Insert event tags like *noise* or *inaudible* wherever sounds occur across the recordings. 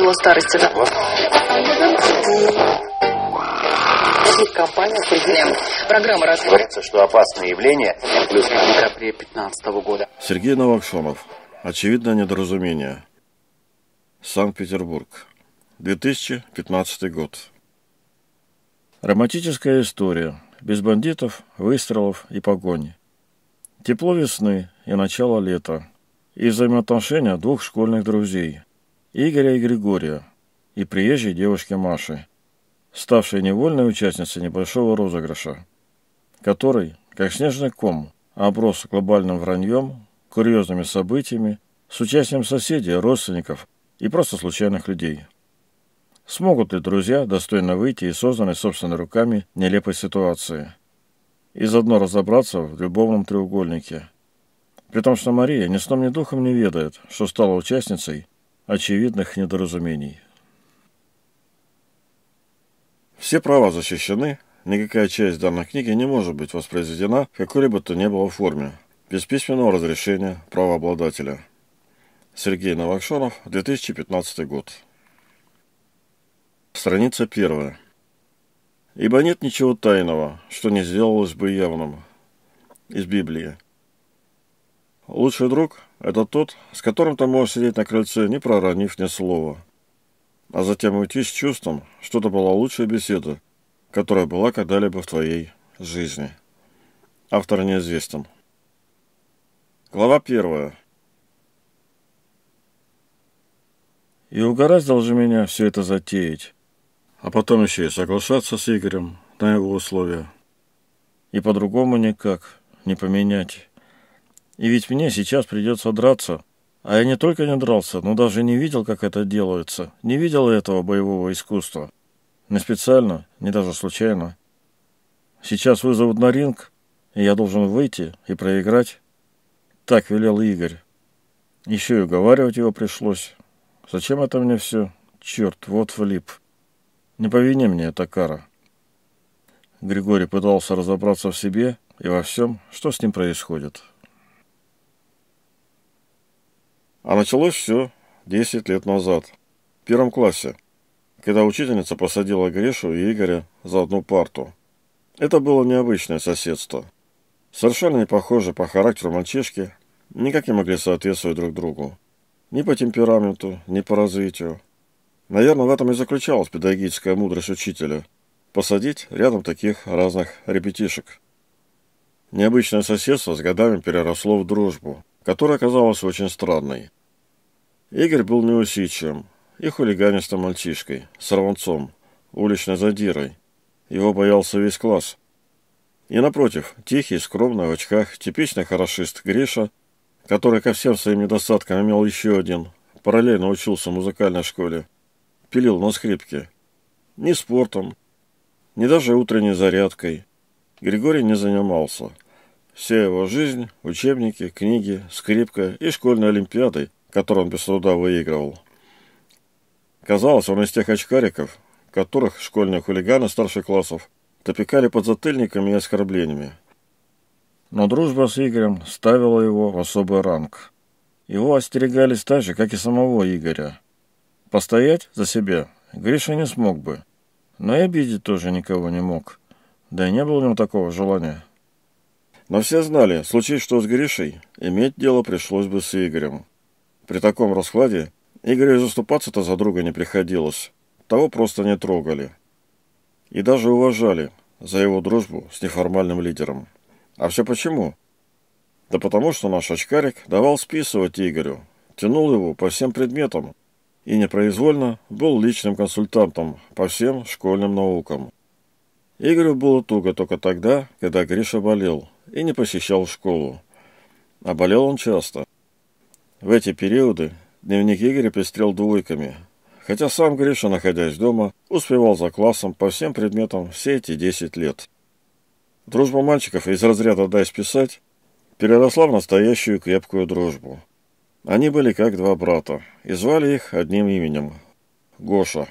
тяжело старости, да? компания «Кредитная». Программа «Говорится, что опасное явление» плюс в декабре 15 года. Сергей Новоксонов. Очевидное недоразумение. Санкт-Петербург. 2015 год. Романтическая история. Без бандитов, выстрелов и погони. Тепло весны и начало лета. И взаимоотношения двух школьных друзей. Игоря и Григория, и приезжей девушки Маши, ставшей невольной участницей небольшого розыгрыша, который, как снежный ком, оброс глобальным враньем, курьезными событиями, с участием соседей, родственников и просто случайных людей. Смогут ли друзья достойно выйти из созданной собственными руками нелепой ситуации? И заодно разобраться в любовном треугольнике. При том, что Мария ни сном, ни духом не ведает, что стала участницей очевидных недоразумений. Все права защищены, никакая часть данной книги не может быть воспроизведена в какой-либо то ни было форме, без письменного разрешения правообладателя. Сергей Новокшонов, 2015 год. Страница первая. Ибо нет ничего тайного, что не сделалось бы явным. Из Библии. Лучший друг – это тот, с которым ты можешь сидеть на крыльце, не проронив ни слова, а затем уйти с чувством, что это была лучшая беседа, которая была когда-либо в твоей жизни. Автор неизвестен. Глава первая. И угораздило же меня все это затеять, а потом еще и соглашаться с Игорем на его условия. И по-другому никак не поменять. И ведь мне сейчас придется драться. А я не только не дрался, но даже не видел, как это делается. Не видел этого боевого искусства. Не специально, не даже случайно. Сейчас вызовут на ринг, и я должен выйти и проиграть. Так велел Игорь. Еще и уговаривать его пришлось. Зачем это мне все? Черт, вот влип. Не повини вине мне эта кара. Григорий пытался разобраться в себе и во всем, что с ним происходит. А началось все 10 лет назад, в первом классе, когда учительница посадила Гришу и Игоря за одну парту. Это было необычное соседство. Совершенно не похожи по характеру мальчишки, никак не могли соответствовать друг другу. Ни по темпераменту, ни по развитию. Наверное, в этом и заключалась педагогическая мудрость учителя – посадить рядом таких разных ребятишек. Необычное соседство с годами переросло в дружбу – которая оказалась очень странной. Игорь был неусидчивым и хулиганистым мальчишкой, сорванцом, уличной задирой. Его боялся весь класс. И напротив, тихий, скромный, в очках, типичный хорошист Гриша, который ко всем своим недостаткам имел еще один, параллельно учился в музыкальной школе, пилил на скрипке. Ни спортом, ни даже утренней зарядкой Григорий не занимался – Вся его жизнь, учебники, книги, скрипка и школьной олимпиадой, которую он без труда выигрывал. Казалось, он из тех очкариков, которых школьные хулиганы старших классов топикали под затыльниками и оскорблениями. Но дружба с Игорем ставила его в особый ранг. Его остерегались так же, как и самого Игоря. Постоять за себя Гриша не смог бы, но и обидеть тоже никого не мог, да и не было у него такого желания. Но все знали, случись что с Гришей, иметь дело пришлось бы с Игорем. При таком раскладе Игорю заступаться-то за друга не приходилось. Того просто не трогали. И даже уважали за его дружбу с неформальным лидером. А все почему? Да потому что наш очкарик давал списывать Игорю, тянул его по всем предметам и непроизвольно был личным консультантом по всем школьным наукам. Игорю было туго только тогда, когда Гриша болел – и не посещал школу. А болел он часто. В эти периоды дневник Игоря пестрел двойками, хотя сам Гриша, находясь дома, успевал за классом по всем предметам все эти 10 лет. Дружба мальчиков из разряда «дай списать» переросла в настоящую крепкую дружбу. Они были как два брата, и звали их одним именем – Гоша.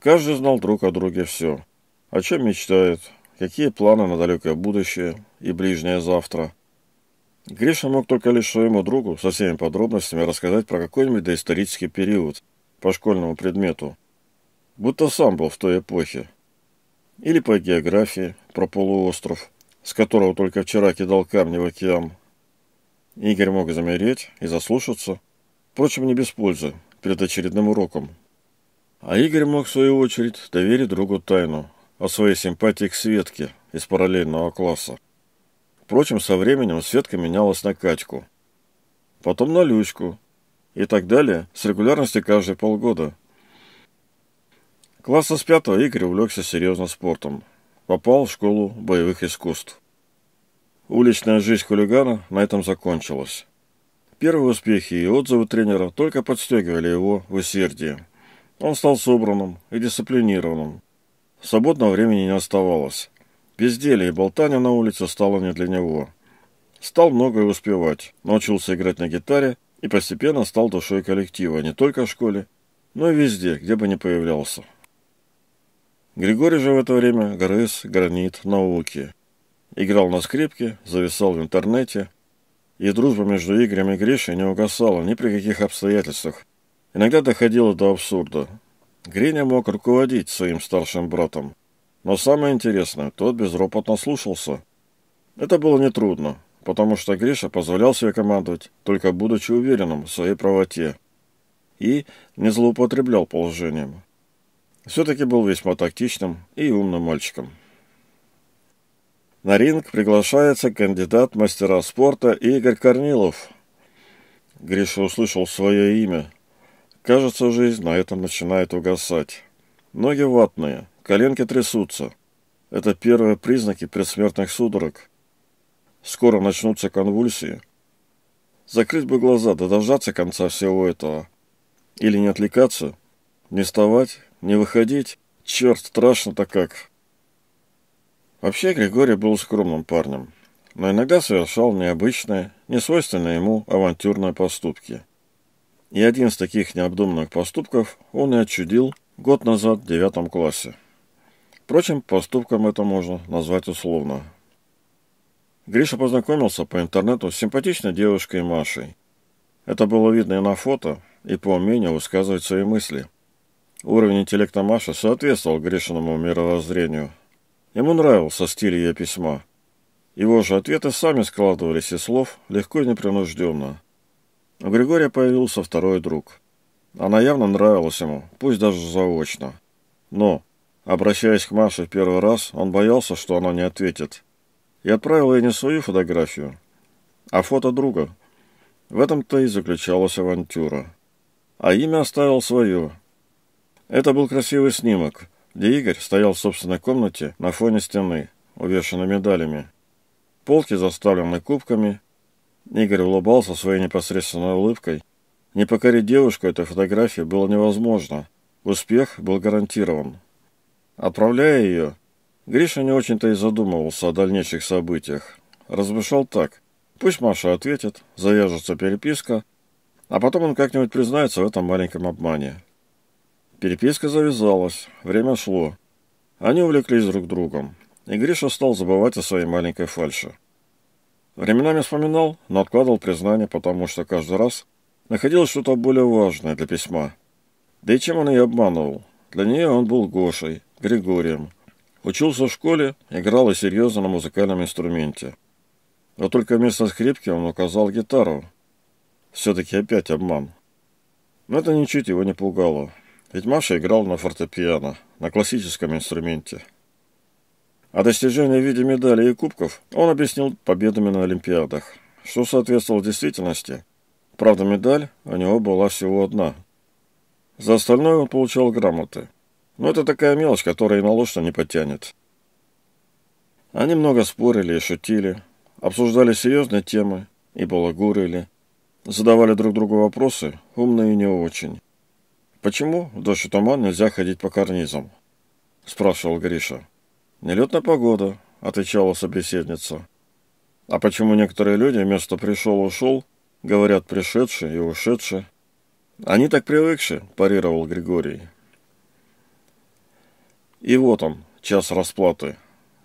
Каждый знал друг о друге все, о чем мечтает, какие планы на далекое будущее и ближнее завтра. Гриша мог только лишь своему другу со всеми подробностями рассказать про какой-нибудь доисторический период по школьному предмету, будто сам был в той эпохе. Или по географии, про полуостров, с которого только вчера кидал камни в океан. Игорь мог замереть и заслушаться, впрочем, не без пользы, перед очередным уроком. А Игорь мог, в свою очередь, доверить другу тайну – о своей симпатии к Светке из параллельного класса. Впрочем, со временем Светка менялась на Катьку, потом на Лючку и так далее с регулярностью каждые полгода. Класса с пятого Игорь увлекся серьезно спортом. Попал в школу боевых искусств. Уличная жизнь хулигана на этом закончилась. Первые успехи и отзывы тренера только подстегивали его в усердии. Он стал собранным и дисциплинированным, Свободного времени не оставалось. Безделие и болтание на улице стало не для него. Стал многое успевать, научился играть на гитаре и постепенно стал душой коллектива не только в школе, но и везде, где бы ни появлялся. Григорий же в это время грыз гранит науки. Играл на скрипке, зависал в интернете, и дружба между Игорем и Гришей не угасала ни при каких обстоятельствах. Иногда доходило до абсурда – Гриня мог руководить своим старшим братом, но самое интересное, тот безропотно слушался. Это было нетрудно, потому что Гриша позволял себе командовать, только будучи уверенным в своей правоте, и не злоупотреблял положением. Все-таки был весьма тактичным и умным мальчиком. На ринг приглашается кандидат мастера спорта Игорь Корнилов. Гриша услышал свое имя – Кажется, жизнь на этом начинает угасать. Ноги ватные, коленки трясутся. Это первые признаки предсмертных судорог. Скоро начнутся конвульсии. Закрыть бы глаза, да дождаться конца всего этого. Или не отвлекаться, не вставать, не выходить. Черт, страшно-то как. Вообще Григорий был скромным парнем, но иногда совершал необычные, несвойственные ему авантюрные поступки. И один из таких необдуманных поступков он и отчудил год назад в девятом классе. Впрочем, поступком это можно назвать условно. Гриша познакомился по интернету с симпатичной девушкой Машей. Это было видно и на фото, и по умению высказывать свои мысли. Уровень интеллекта Маши соответствовал Гришиному мировоззрению. Ему нравился стиль ее письма. Его же ответы сами складывались из слов легко и непринужденно – у Григория появился второй друг. Она явно нравилась ему, пусть даже заочно. Но, обращаясь к Маше в первый раз, он боялся, что она не ответит. И отправил ей не свою фотографию, а фото друга. В этом-то и заключалась авантюра. А имя оставил свое. Это был красивый снимок, где Игорь стоял в собственной комнате на фоне стены, увешанной медалями. Полки заставлены кубками – Игорь улыбался своей непосредственной улыбкой. Не покорить девушку этой фотографии было невозможно. Успех был гарантирован. Отправляя ее, Гриша не очень-то и задумывался о дальнейших событиях. Размышлял так. Пусть Маша ответит, завяжется переписка, а потом он как-нибудь признается в этом маленьком обмане. Переписка завязалась, время шло. Они увлеклись друг другом, и Гриша стал забывать о своей маленькой фальше. Временами вспоминал, но откладывал признание, потому что каждый раз находилось что-то более важное для письма. Да и чем он ее обманывал? Для нее он был Гошей, Григорием. Учился в школе, играл и серьезно на музыкальном инструменте. Но только вместо скрипки он указал гитару. Все-таки опять обман. Но это ничуть его не пугало. Ведь Маша играл на фортепиано, на классическом инструменте. А достижения в виде медалей и кубков он объяснил победами на Олимпиадах, что соответствовало действительности. Правда, медаль у него была всего одна. За остальное он получал грамоты. Но это такая мелочь, которая и на ложь не потянет. Они много спорили и шутили, обсуждали серьезные темы и балагурили, задавали друг другу вопросы, умные и не очень. «Почему в дождь и туман нельзя ходить по карнизам?» – спрашивал Гриша. «Нелетная погода», — отвечала собеседница. «А почему некоторые люди вместо «пришел-ушел» говорят «пришедший» и «ушедший»?» «Они так привыкши», — парировал Григорий. И вот он, час расплаты.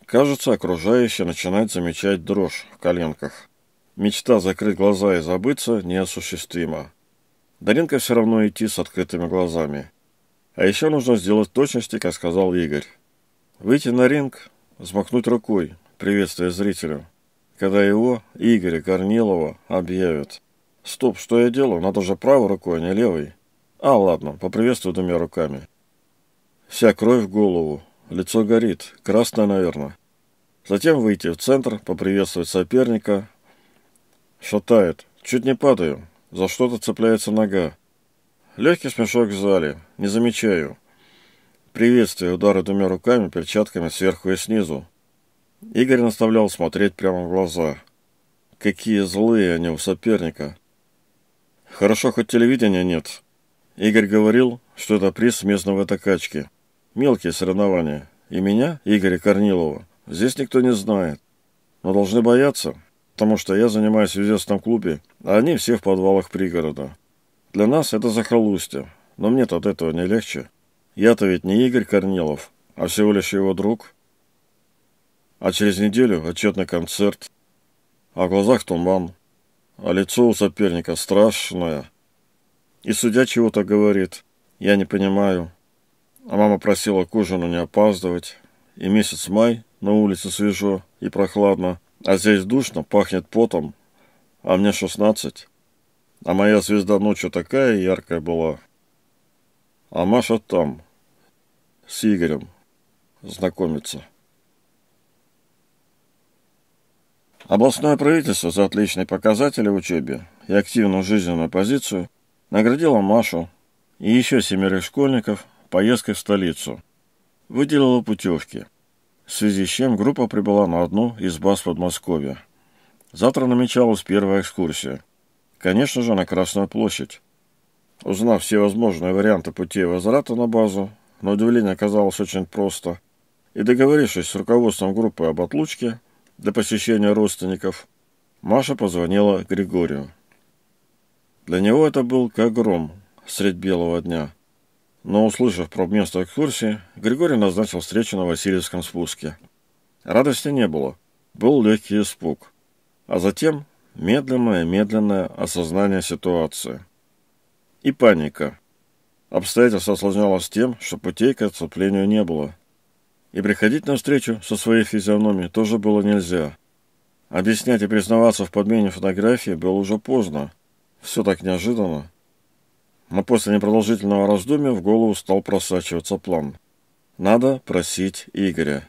Кажется, окружающие начинают замечать дрожь в коленках. Мечта закрыть глаза и забыться неосуществима. Даринка все равно идти с открытыми глазами. А еще нужно сделать точности, как сказал Игорь. Выйти на ринг, взмахнуть рукой, приветствуя зрителю, когда его, Игоря Корнилова, объявят. Стоп, что я делаю? Надо же правой рукой, а не левой. А, ладно, поприветствую двумя руками. Вся кровь в голову, лицо горит, красное, наверное. Затем выйти в центр, поприветствовать соперника. Шатает, чуть не падаю, за что-то цепляется нога. Легкий смешок в зале, не замечаю приветствие, удары двумя руками, перчатками сверху и снизу. Игорь наставлял смотреть прямо в глаза. Какие злые они у соперника. Хорошо, хоть телевидения нет. Игорь говорил, что это приз местного токачки. Мелкие соревнования. И меня, Игоря Корнилова, здесь никто не знает. Но должны бояться, потому что я занимаюсь в известном клубе, а они все в подвалах пригорода. Для нас это захолустье, но мне-то от этого не легче. Я-то ведь не Игорь Корнилов, а всего лишь его друг. А через неделю отчетный концерт, а в глазах туман, а лицо у соперника страшное. И судья чего-то говорит, я не понимаю. А мама просила к ужину не опаздывать. И месяц май, на улице свежо и прохладно, а здесь душно, пахнет потом, а мне шестнадцать. А моя звезда ночью такая яркая была а Маша там, с Игорем, знакомится. Областное правительство за отличные показатели в учебе и активную жизненную позицию наградило Машу и еще семерых школьников поездкой в столицу. Выделило путевки, в связи с чем группа прибыла на одну из баз Подмосковья. Завтра намечалась первая экскурсия. Конечно же, на Красную площадь. Узнав все возможные варианты путей возврата на базу, на удивление оказалось очень просто, и договорившись с руководством группы об отлучке для посещения родственников, Маша позвонила Григорию. Для него это был как гром средь белого дня. Но, услышав про место экскурсии, Григорий назначил встречу на Васильевском спуске. Радости не было, был легкий испуг, а затем медленное-медленное осознание ситуации – и паника. Обстоятельство осложнялось тем, что путей к отступлению не было. И приходить на встречу со своей физиономией тоже было нельзя. Объяснять и признаваться в подмене фотографии было уже поздно. Все так неожиданно. Но после непродолжительного раздумья в голову стал просачиваться план. Надо просить Игоря.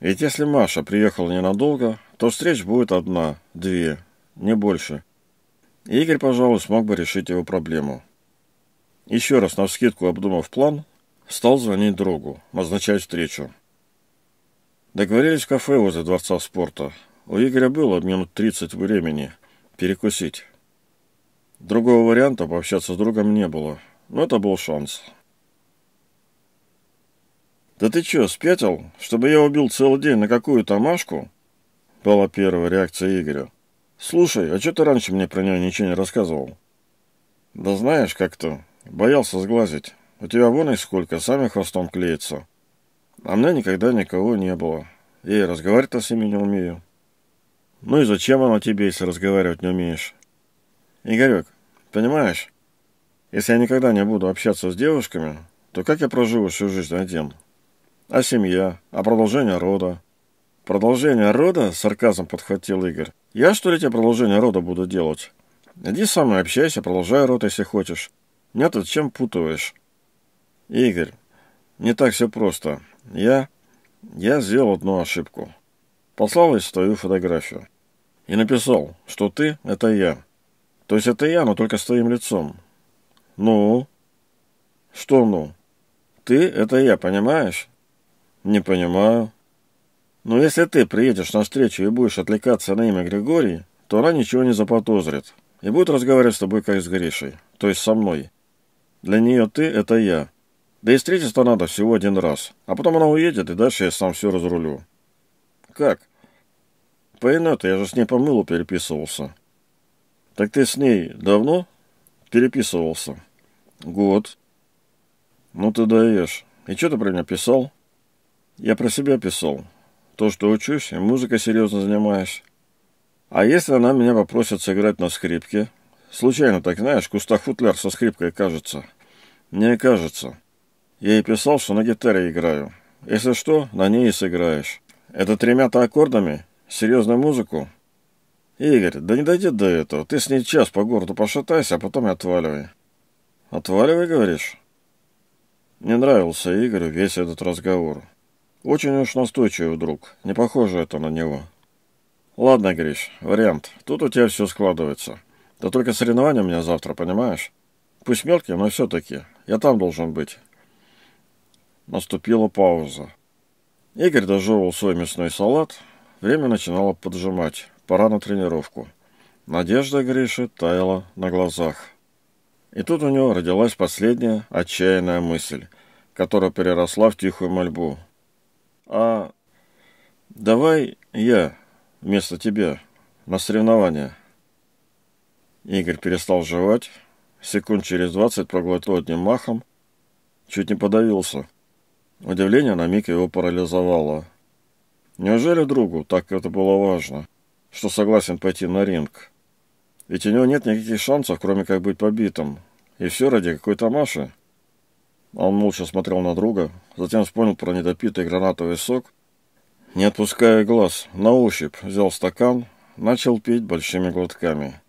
Ведь если Маша приехала ненадолго, то встреч будет одна, две, не больше. И Игорь, пожалуй, смог бы решить его проблему. Еще раз на навскидку обдумав план, стал звонить другу, назначать встречу. Договорились в кафе возле Дворца спорта. У Игоря было минут 30 времени перекусить. Другого варианта пообщаться с другом не было, но это был шанс. «Да ты что, спятил? Чтобы я убил целый день на какую-то Машку?» Была первая реакция Игоря. «Слушай, а чё ты раньше мне про нее ничего не рассказывал?» «Да знаешь как-то. Боялся сглазить. У тебя вон и сколько, сами хвостом клеится. А мне никогда никого не было. Я и разговаривать-то с ними не умею. Ну и зачем оно тебе, если разговаривать не умеешь? Игорек, понимаешь, если я никогда не буду общаться с девушками, то как я проживу всю жизнь один? А семья? А продолжение рода? Продолжение рода? Сарказм подхватил Игорь. Я, что ли, тебе продолжение рода буду делать? Иди со мной, общайся, продолжай род, если хочешь. Меня тут чем путаешь? Игорь, не так все просто. Я... Я сделал одну ошибку. Послал из твою фотографию. И написал, что ты — это я. То есть это я, но только с твоим лицом. Ну? Что ну? Ты — это я, понимаешь? Не понимаю. Но если ты приедешь на встречу и будешь отвлекаться на имя Григорий, то она ничего не заподозрит и будет разговаривать с тобой как с Гришей, то есть со мной. Для нее ты — это я. Да и встретиться надо всего один раз. А потом она уедет, и дальше я сам все разрулю. Как? По инету, я же с ней по мылу переписывался. Так ты с ней давно переписывался? Год. Ну ты даешь. И что ты про меня писал? Я про себя писал. То, что учусь, и музыкой серьезно занимаюсь. А если она меня попросит сыграть на скрипке, Случайно так, знаешь, в футляр со скрипкой кажется. Не кажется. Я ей писал, что на гитаре играю. Если что, на ней и сыграешь. Это тремя-то аккордами? Серьезную музыку? Игорь, да не дойди до этого. Ты с ней час по городу пошатайся, а потом и отваливай. Отваливай, говоришь? Не нравился Игорю весь этот разговор. Очень уж настойчивый друг. Не похоже это на него. Ладно, Гриш, вариант. Тут у тебя все складывается. Да только соревнования у меня завтра, понимаешь? Пусть мелкие, но все-таки. Я там должен быть. Наступила пауза. Игорь дожевывал свой мясной салат. Время начинало поджимать. Пора на тренировку. Надежда Гриши таяла на глазах. И тут у него родилась последняя отчаянная мысль, которая переросла в тихую мольбу. «А давай я вместо тебя на соревнования». Игорь перестал жевать, секунд через двадцать проглотил одним махом, чуть не подавился. Удивление на миг его парализовало. Неужели другу так это было важно, что согласен пойти на ринг? Ведь у него нет никаких шансов, кроме как быть побитым. И все ради какой-то Маши. Он молча смотрел на друга, затем вспомнил про недопитый гранатовый сок, не отпуская глаз, на ощупь взял стакан, начал пить большими глотками.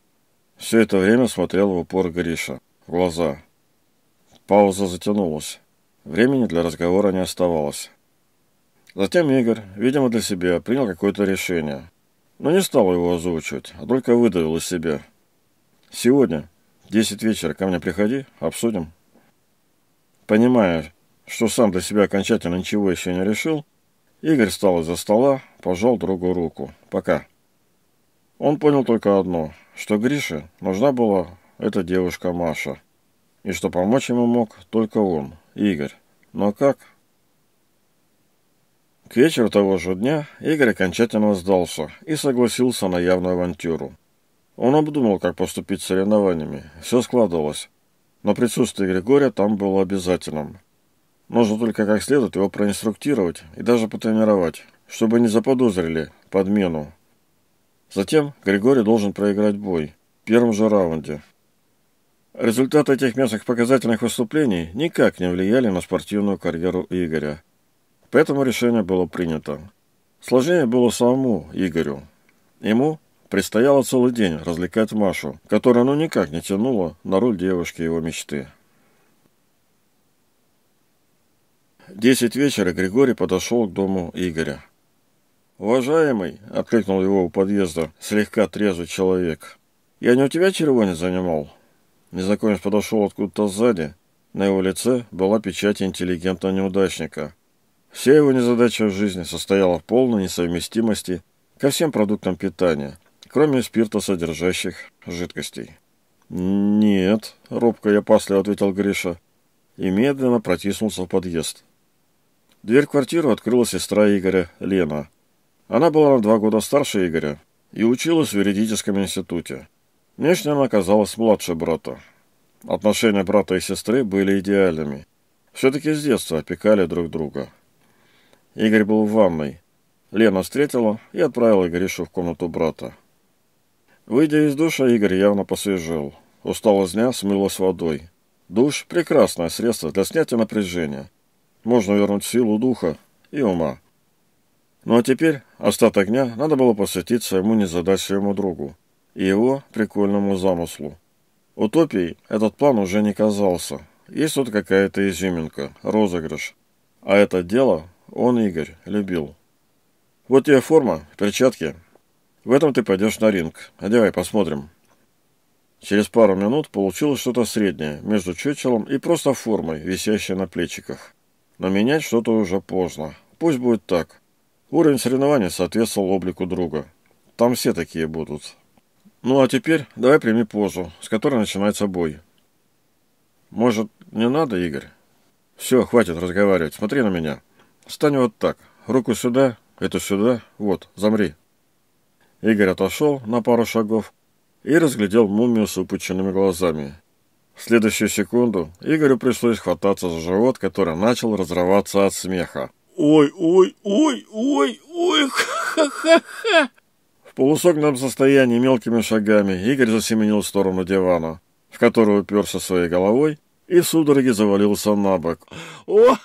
Все это время смотрел в упор Гриша. В глаза. Пауза затянулась. Времени для разговора не оставалось. Затем Игорь, видимо для себя, принял какое-то решение. Но не стал его озвучивать, а только выдавил из себя. «Сегодня, в 10 вечера, ко мне приходи, обсудим». Понимая, что сам для себя окончательно ничего еще не решил, Игорь встал из-за стола, пожал другу руку. «Пока». Он понял только одно, что Грише нужна была эта девушка Маша, и что помочь ему мог только он, Игорь. Но как? К вечеру того же дня Игорь окончательно сдался и согласился на явную авантюру. Он обдумал, как поступить с соревнованиями. Все складывалось. Но присутствие Григория там было обязательным. Нужно только как следует его проинструктировать и даже потренировать, чтобы не заподозрили подмену Затем Григорий должен проиграть бой в первом же раунде. Результаты этих местных показательных выступлений никак не влияли на спортивную карьеру Игоря. Поэтому решение было принято. Сложнее было самому Игорю. Ему предстояло целый день развлекать Машу, которая ну никак не тянула на роль девушки его мечты. Десять вечера Григорий подошел к дому Игоря. «Уважаемый», — откликнул его у подъезда слегка трезвый человек, — «я не у тебя червонец занимал?» Незнакомец подошел откуда-то сзади. На его лице была печать интеллигентного неудачника. Вся его незадача в жизни состояла в полной несовместимости ко всем продуктам питания, кроме спиртосодержащих жидкостей. «Нет», — робко и опасливо ответил Гриша, и медленно протиснулся в подъезд. Дверь квартиры открыла сестра Игоря, Лена — она была на два года старше Игоря и училась в юридическом институте. Внешне она оказалась младше брата. Отношения брата и сестры были идеальными. Все-таки с детства опекали друг друга. Игорь был в ванной. Лена встретила и отправила Гришу в комнату брата. Выйдя из душа, Игорь явно посвежил. Усталость дня смыло с водой. Душ – прекрасное средство для снятия напряжения. Можно вернуть силу духа и ума. Ну а теперь остаток дня надо было посвятить своему незадачливому другу и его прикольному замыслу. Утопией этот план уже не казался. Есть тут какая-то изюминка, розыгрыш. А это дело он, Игорь, любил. Вот тебе форма, перчатки. В этом ты пойдешь на ринг. Одевай, посмотрим. Через пару минут получилось что-то среднее между чучелом и просто формой, висящей на плечиках. Но менять что-то уже поздно. Пусть будет так. Уровень соревнования соответствовал облику друга. Там все такие будут. Ну а теперь давай прими позу, с которой начинается бой. Может, не надо, Игорь? Все, хватит разговаривать, смотри на меня. Встань вот так, руку сюда, эту сюда, вот, замри. Игорь отошел на пару шагов и разглядел мумию с упученными глазами. В следующую секунду Игорю пришлось хвататься за живот, который начал разрываться от смеха. Ой, ой, ой, ой, ой, ха-ха-ха. В полусогнанном состоянии мелкими шагами Игорь засеменил в сторону дивана, в который уперся своей головой и в судороге завалился на бок. О,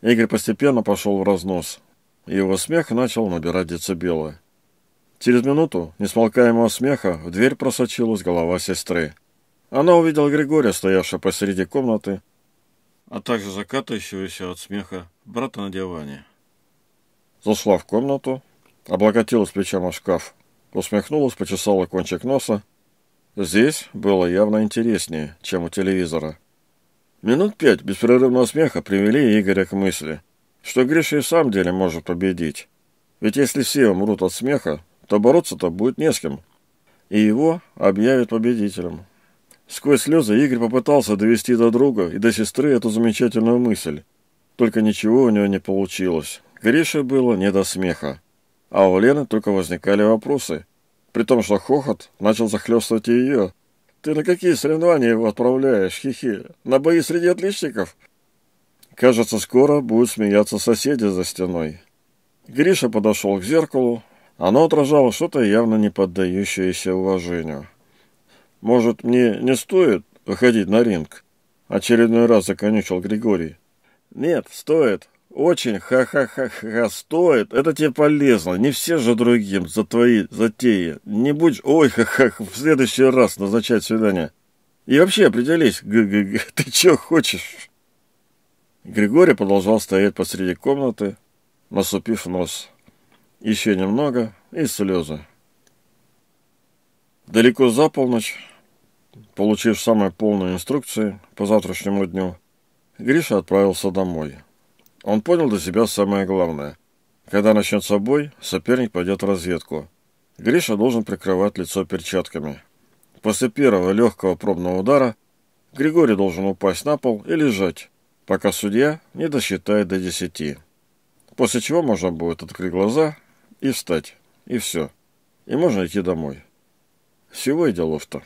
Игорь постепенно пошел в разнос, и его смех начал набирать децибелы. Через минуту несмолкаемого смеха в дверь просочилась голова сестры. Она увидела Григория, стоявшего посреди комнаты, а также закатывающегося от смеха брата на диване. Зашла в комнату, облокотилась плечом о шкаф, усмехнулась, почесала кончик носа. Здесь было явно интереснее, чем у телевизора. Минут пять беспрерывного смеха привели Игоря к мысли, что Гриша и в самом деле может победить. Ведь если все умрут от смеха, то бороться-то будет не с кем, и его объявят победителем. Сквозь слезы Игорь попытался довести до друга и до сестры эту замечательную мысль. Только ничего у него не получилось. Грише было не до смеха. А у Лены только возникали вопросы. При том, что хохот начал захлестывать и ее. «Ты на какие соревнования его отправляешь, хихи? На бои среди отличников?» Кажется, скоро будут смеяться соседи за стеной. Гриша подошел к зеркалу. Оно отражало что-то явно не поддающееся уважению. «Может, мне не стоит выходить на ринг?» Очередной раз закончил Григорий. «Нет, стоит. Очень ха-ха-ха-ха стоит. Это тебе полезно. Не все же другим за твои затеи. Не будь ой ха-ха в следующий раз назначать свидание. И вообще определись, г -г -г, *laughs* ты чего хочешь?» Григорий продолжал стоять посреди комнаты, насупив нос. Еще немного и слезы. Далеко за полночь Получив самые полные инструкции по завтрашнему дню, Гриша отправился домой. Он понял для себя самое главное. Когда начнется бой, соперник пойдет в разведку. Гриша должен прикрывать лицо перчатками. После первого легкого пробного удара Григорий должен упасть на пол и лежать, пока судья не досчитает до десяти. После чего можно будет открыть глаза и встать. И все. И можно идти домой. Всего и делов-то.